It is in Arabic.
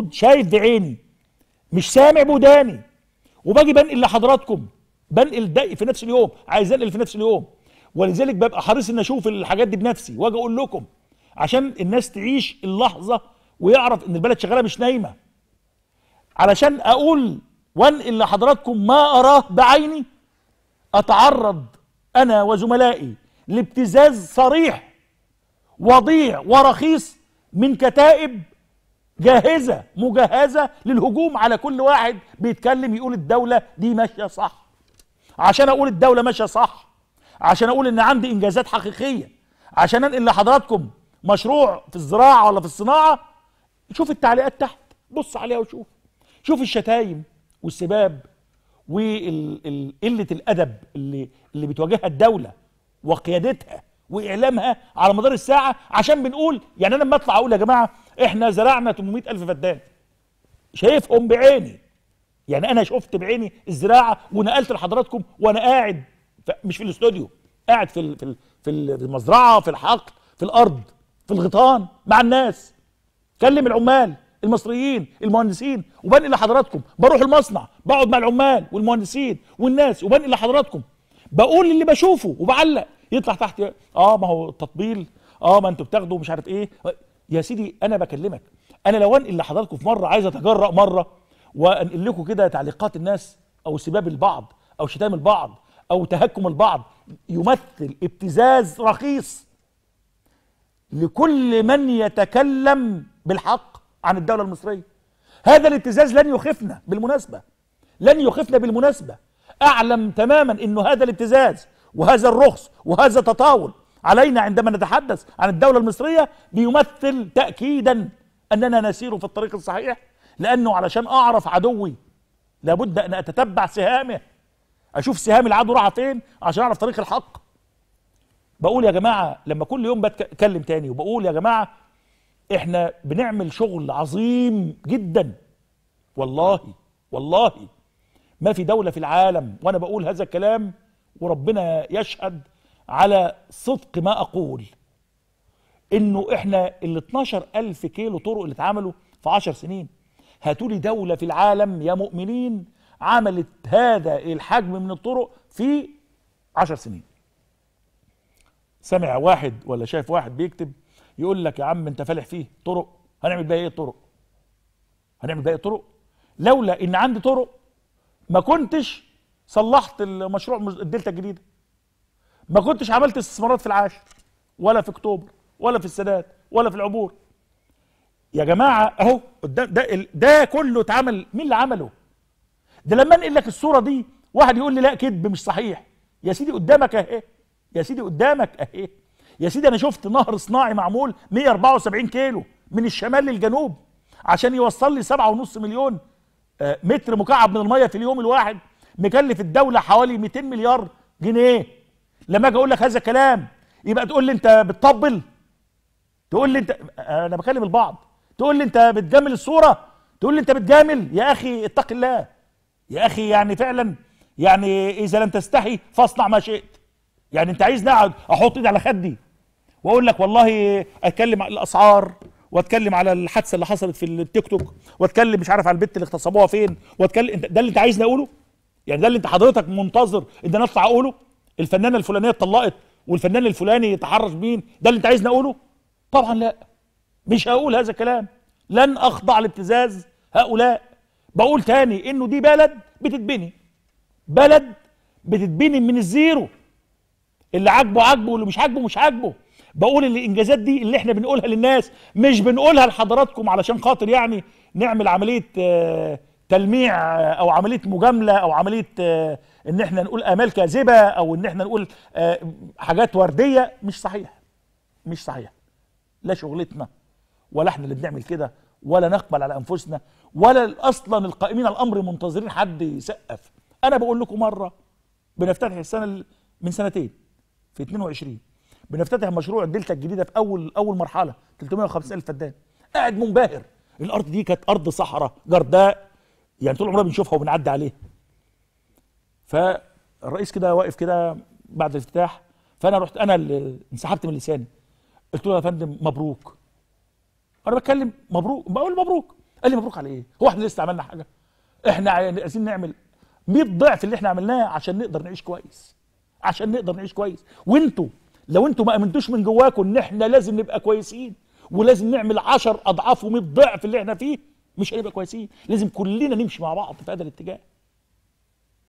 موجود شايف بعيني مش سامع بوداني وباجي بنقل لحضراتكم بنقل دقي في نفس اليوم عايز انقل في نفس اليوم ولذلك ببقى حريص ان اشوف الحاجات دي بنفسي واجي اقول لكم عشان الناس تعيش اللحظه ويعرف ان البلد شغاله مش نايمه علشان اقول وانقل لحضراتكم ما اراه بعيني اتعرض انا وزملائي لابتزاز صريح وضيع ورخيص من كتائب جاهزة مجهزة للهجوم على كل واحد بيتكلم يقول الدولة دي ماشية صح عشان أقول الدولة ماشية صح عشان أقول إن عندي إنجازات حقيقية عشان أنقل لحضراتكم مشروع في الزراعة ولا في الصناعة شوف التعليقات تحت بص عليها وشوف شوف الشتايم والسباب وقلة الأدب اللي, اللي بتواجهها الدولة وقيادتها واعلامها على مدار الساعه عشان بنقول يعني انا لما اطلع اقول يا جماعه احنا زرعنا 800000 فدان شايفهم بعيني يعني انا شفت بعيني الزراعه ونقلت لحضراتكم وانا قاعد مش في الاستوديو قاعد في في في المزرعه في الحقل في الارض في الغيطان مع الناس كلم العمال المصريين المهندسين وبنقل لحضراتكم بروح المصنع بقعد مع العمال والمهندسين والناس وبنقل لحضراتكم بقول اللي بشوفه وبعلق يطلع تحت اه ما هو تطبيل اه ما انتوا بتاخدوا مش عارف ايه يا سيدي انا بكلمك انا لو انقل لحضراتكم في مره عايز اتجرأ مره وانقل لكم كده تعليقات الناس او سباب البعض او شتام البعض او تهكم البعض يمثل ابتزاز رخيص لكل من يتكلم بالحق عن الدوله المصريه هذا الابتزاز لن يخفنا بالمناسبه لن يخفنا بالمناسبه اعلم تماما انه هذا الابتزاز وهذا الرخص وهذا التطاول علينا عندما نتحدث عن الدولة المصرية بيمثل تأكيدا أننا نسير في الطريق الصحيح لأنه علشان أعرف عدوي لابد أن أتتبع سهامه أشوف سهام العدو راح فين عشان أعرف طريق الحق بقول يا جماعة لما كل يوم بتكلم تاني وبقول يا جماعة احنا بنعمل شغل عظيم جدا والله والله ما في دولة في العالم وأنا بقول هذا الكلام وربنا يشهد على صدق ما أقول إنه إحنا ال 12 ألف كيلو طرق اللي اتعملوا في 10 سنين هاتوا لي دولة في العالم يا مؤمنين عملت هذا الحجم من الطرق في 10 سنين سمع واحد ولا شايف واحد بيكتب يقول لك يا عم انت فالح فيه طرق هنعمل بقى ايه الطرق هنعمل بقى ايه الطرق لولا ان عندي طرق ما كنتش صلحت المشروع الدلتا الجديده ما كنتش عملت استثمارات في العاشر ولا في اكتوبر ولا في السادات ولا في العبور يا جماعه اهو ده, ده, ده كله اتعمل مين اللي عمله ده لما انقل لك الصوره دي واحد يقول لي لا كذب مش صحيح يا سيدي قدامك اهي يا سيدي قدامك اهي يا سيدي انا شفت نهر صناعي معمول 174 كيلو من الشمال للجنوب عشان يوصل لي 7.5 مليون آه، متر مكعب من الميه في اليوم الواحد مكلف الدوله حوالي 200 مليار جنيه لما اجي اقول لك هذا الكلام يبقى تقول لي انت بتطبل تقول لي انت انا بكلم البعض تقول لي انت بتجامل الصوره تقول لي انت بتجامل يا اخي اتق الله يا اخي يعني فعلا يعني اذا لم تستحي فاصنع ما شئت يعني انت عايزني اقعد احط ايدي على خدي واقول لك والله اتكلم على الاسعار واتكلم على الحادثه اللي حصلت في التيك توك واتكلم مش عارف على البت اللي اغتصبوها فين واتكلم ده اللي انت عايزني اقوله يعني ده اللي انت حضرتك منتظر ان انا اطلع اقوله الفنانه الفلانيه اتطلقت والفنان الفلاني يتحرش مين ده اللي انت عايزني اقوله طبعا لا مش هقول هذا الكلام لن اخضع لابتزاز هؤلاء بقول تاني انه دي بلد بتتبني بلد بتتبني من الزيرو اللي عاجبه عاجبه واللي مش عاجبه مش عاجبه بقول الانجازات دي اللي احنا بنقولها للناس مش بنقولها لحضراتكم علشان خاطر يعني نعمل عمليه آه تلميع آه، او عمليه مجامله او عمليه آه، ان احنا نقول امال كاذبه او ان احنا نقول آه، حاجات ورديه مش صحيح مش صحيح لا شغلتنا ولا احنا اللي بنعمل كده ولا نقبل على انفسنا ولا اصلا القائمين على الامر منتظرين حد يسقف انا بقول لكم مره بنفتتح السنه من سنتين في 22 بنفتتح مشروع الدلتا الجديده في اول اول مرحله 350 الف فدان قاعد منبهر الارض دي كانت ارض صحراء جرداء يعني طول عمرنا بنشوفها وبنعدي عليها فالرئيس كده واقف كده بعد الافتتاح فانا رحت انا اللي انسحبت من لساني قلت له يا فندم مبروك انا بتكلم مبروك بقول مبروك قال لي مبروك على ايه هو احنا لسه عملنا حاجه احنا عايزين نعمل 100 ضعف اللي احنا عملناه عشان نقدر نعيش كويس عشان نقدر نعيش كويس وانتوا لو انتوا ما امنتوش من جواكم ان احنا لازم نبقى كويسين ولازم نعمل 10 اضعاف و100 ضعف اللي احنا فيه مش هنبقى كويسين لازم كلنا نمشي مع بعض في هذا الاتجاه